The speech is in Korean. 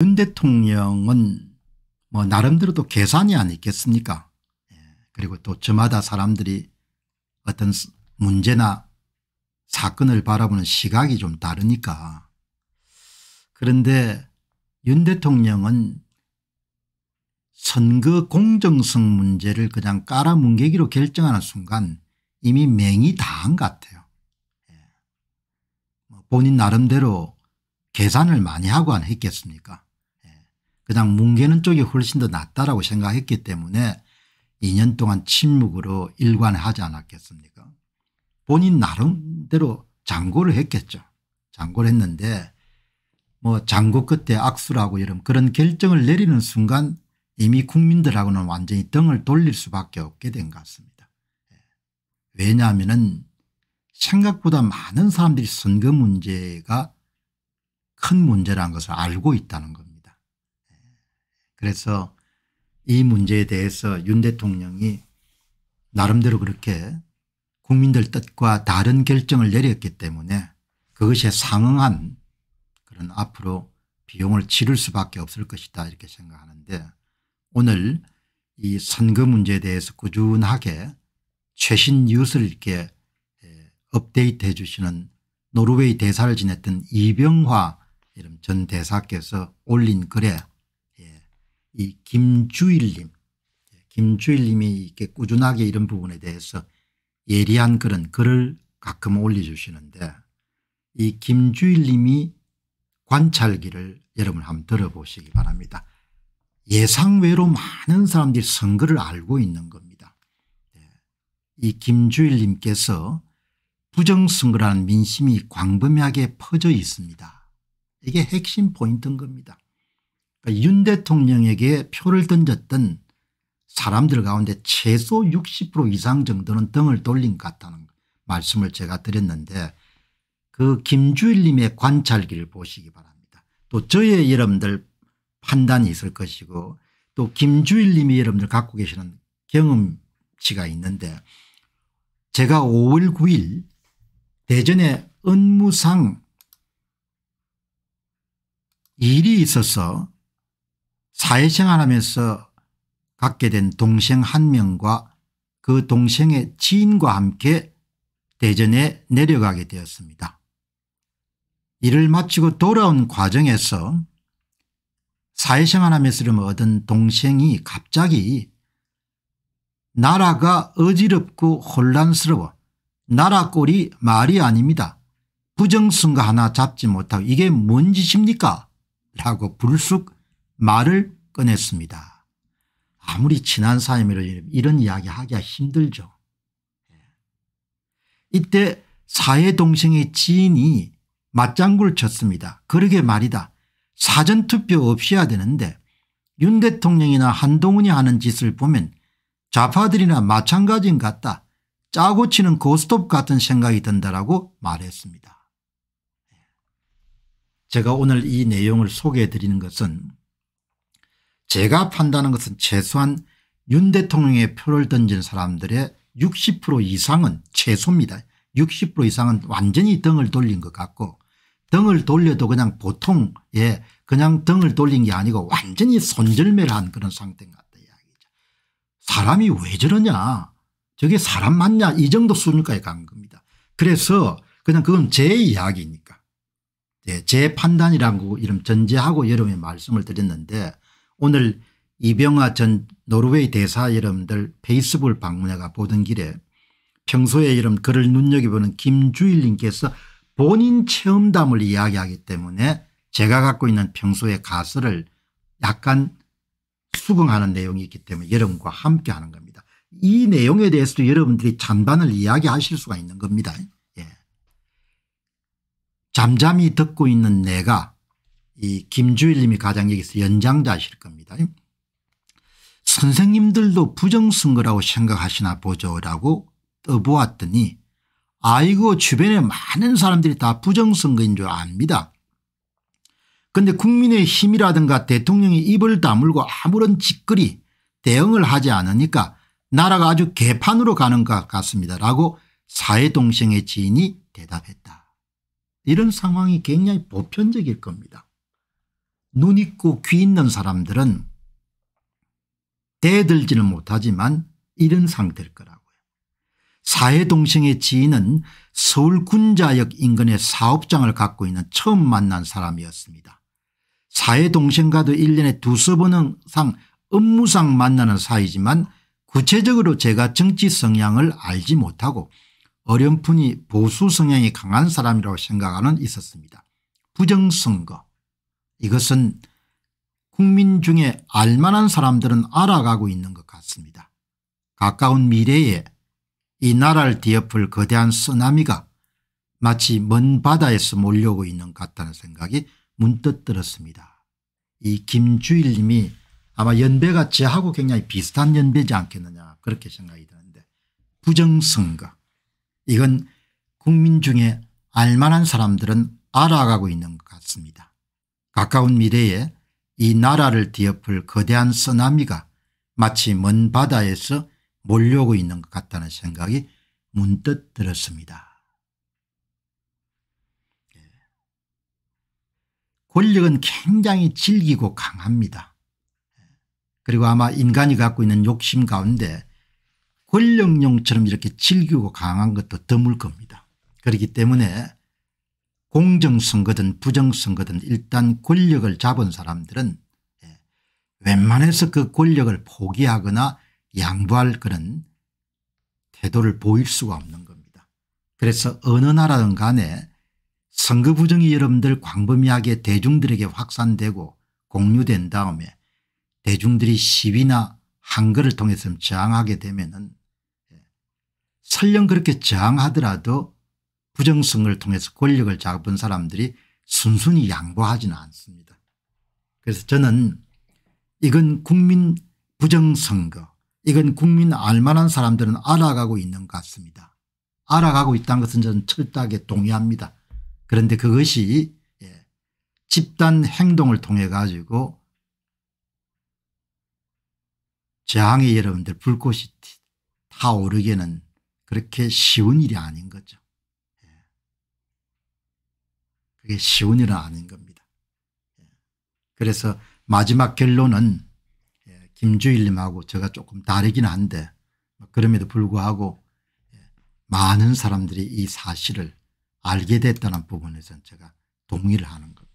윤 대통령은 뭐 나름대로 또 계산이 아니겠습니까 예, 그리고 또 저마다 사람들이 어떤 문제나 사건을 바라보는 시각이 좀 다르니까 그런데 윤 대통령은 선거 공정성 문제를 그냥 깔아뭉개기로 결정하는 순간 이미 맹이 다한 것 같아요. 예. 뭐 본인 나름대로 계산을 많이 하고 안 했겠습니까 그냥 뭉개는 쪽이 훨씬 더 낫다라고 생각했기 때문에 2년 동안 침묵으로 일관하지 않았겠습니까 본인 나름대로 장고를 했겠죠. 장고를 했는데 뭐 장고 끝에 악수라고 이런 그런 결정을 내리는 순간 이미 국민들하고는 완전히 등을 돌릴 수밖에 없게 된 것 같습니다. 예. 왜냐하면 생각보다 많은 사람들이 선거 문제가 큰 문제라는 것을 알고 있다는 겁니다. 그래서 이 문제에 대해서 윤 대통령이 나름대로 그렇게 국민들 뜻과 다른 결정을 내렸기 때문에 그것에 상응한 그런 앞으로 비용을 치를 수밖에 없을 것이다 이렇게 생각하는데 오늘 이 선거 문제에 대해서 꾸준하게 최신 뉴스를 이렇게 업데이트 해 주시는 노르웨이 대사를 지냈던 이병화 전 대사께서 올린 글에 이 김주일님, 김주일님이 이렇게 꾸준하게 이런 부분에 대해서 예리한 그런 글을 가끔 올려주시는데 이 김주일님이 관찰기를 여러분 한번 들어보시기 바랍니다. 예상외로 많은 사람들이 선거를 알고 있는 겁니다. 예. 이 김주일님께서 부정선거라는 민심이 광범위하게 퍼져 있습니다. 이게 핵심 포인트인 겁니다. 윤 대통령에게 표를 던졌던 사람들 가운데 최소 60% 이상 정도는 등을 돌린 것 같다는 말씀을 제가 드렸는데 그 김주일님의 관찰기를 보시기 바랍니다. 또 저의 여러분들 판단이 있을 것이고 또 김주일님이 여러분들 갖고 계시는 경험치가 있는데 제가 5월 9일 대전에 업무상 일이 있어서 사회생활하면서 갖게 된 동생 한 명과 그 동생의 지인과 함께 대전에 내려가게 되었습니다. 이를 마치고 돌아온 과정에서 사회생활하면서 얻은 동생이 갑자기 나라가 어지럽고 혼란스러워 나라 꼴이 말이 아닙니다. 부정선거 하나 잡지 못하고 이게 뭔 짓입니까? 라고 불쑥 말을 꺼냈습니다. 아무리 친한 사이면 이런 이야기 하기가 힘들죠. 예. 이때 사회 동생의 지인이 맞장구를 쳤습니다. 그러게 말이다. 사전투표 없이 해야 되는데 윤 대통령이나 한동훈이 하는 짓을 보면 좌파들이나 마찬가지인 같다. 짜고 치는 고스톱 같은 생각이 든다라고 말했습니다. 예. 제가 오늘 이 내용을 소개해 드리는 것은 제가 판다는 것은 최소한 윤 대통령의 표를 던진 사람들의 60% 이상은 최소입니다. 60% 이상은 완전히 등을 돌린 것 같고 등을 돌려도 그냥 보통에 그냥 등을 돌린 게 아니고 완전히 손절매를 한 그런 상태인 것 같다 사람이 왜 저러냐 저게 사람 맞냐 이 정도 수준까지 간 겁니다. 그래서 그냥 그건 제 이야기니까 예, 제 판단이라고 이름 전제하고 여러분의 말씀을 드렸는데 오늘 이병아 전 노르웨이 대사 여러분들 페이스북을 방문해가 보던 길에 평소에 이름 글을 눈여겨보는 김주일 님께서 본인 체험담을 이야기하기 때문에 제가 갖고 있는 평소의 가설을 약간 수긍하는 내용이 있기 때문에 여러분과 함께 하는 겁니다. 이 내용에 대해서도 여러분들이 찬반을 이야기하실 수가 있는 겁니다. 예. 잠잠히 듣고 있는 내가 이 김주일 님이 가장 여기서 연장자실 겁니다. 선생님들도 부정선거라고 생각하시나 보죠라고 떠보았더니 아이고 주변에 많은 사람들이 다 부정선거인 줄 압니다. 그런데 국민의 힘이라든가 대통령이 입을 다물고 아무런 짓거리 대응을 하지 않으니까 나라가 아주 개판으로 가는 것 같습니다 라고 사회동생의 지인이 대답했다. 이런 상황이 굉장히 보편적일 겁니다. 눈 있고 귀 있는 사람들은 대들지는 못하지만 이런 상태일 거라고요. 사회동생의 지인은 서울 군자역 인근의 사업장을 갖고 있는 처음 만난 사람이었습니다. 사회동생과도 1년에 두세 번상 업무상 만나는 사이지만 구체적으로 제가 정치 성향을 알지 못하고 어렴풋이 보수 성향이 강한 사람이라고 생각하는 있었습니다. 부정선거 이것은 국민 중에 알만한 사람들은 알아가고 있는 것 같습니다. 가까운 미래에 이 나라를 뒤엎을 거대한 쓰나미가 마치 먼 바다에서 몰려오고 있는 것 같다는 생각이 문득 들었습니다. 이 김주일 님이 아마 연배가 제하고 굉장히 비슷한 연배지 않겠느냐 그렇게 생각이 드는데 부정선거 이건 국민 중에 알만한 사람들은 알아가고 있는 것 같습니다. 가까운 미래에 이 나라를 뒤엎을 거대한 쓰나미가 마치 먼 바다에서 몰려오고 있는 것 같다는 생각이 문득 들었습니다. 예. 권력은 굉장히 질기고 강합니다. 예. 그리고 아마 인간이 갖고 있는 욕심 가운데 권력용처럼 이렇게 질기고 강한 것도 드물 겁니다. 그렇기 때문에 공정선거든 부정선거든 일단 권력을 잡은 사람들은 예, 웬만해서 그 권력을 포기하거나 양보할 그런 태도를 보일 수가 없는 겁니다. 그래서 어느 나라든 간에 선거 부정이 여러분들 광범위하게 대중들에게 확산되고 공유된 다음에 대중들이 시위나 한글을 통해서 저항하게 되면 은 예, 설령 그렇게 저항하더라도 부정성을 통해서 권력을 잡은 사람들이 순순히 양보하지는 않습니다. 그래서 저는 이건 국민 부정선거 이건 국민 알만한 사람들은 알아가고 있는 것 같습니다. 알아가고 있다는 것은 저는 철저하게 동의합니다. 그런데 그것이 예, 집단 행동을 통해 가지고 재앙이 여러분들 불꽃이 타오르기에는 그렇게 쉬운 일이 아닌 거죠. 그게 쉬운 일은 아닌 겁니다. 예. 그래서 마지막 결론은 예, 김주일님하고 제가 조금 다르긴 한데 뭐 그럼에도 불구하고 예, 많은 사람들이 이 사실을 알게 됐다는 부분에서는 제가 동의를 하는 겁니다.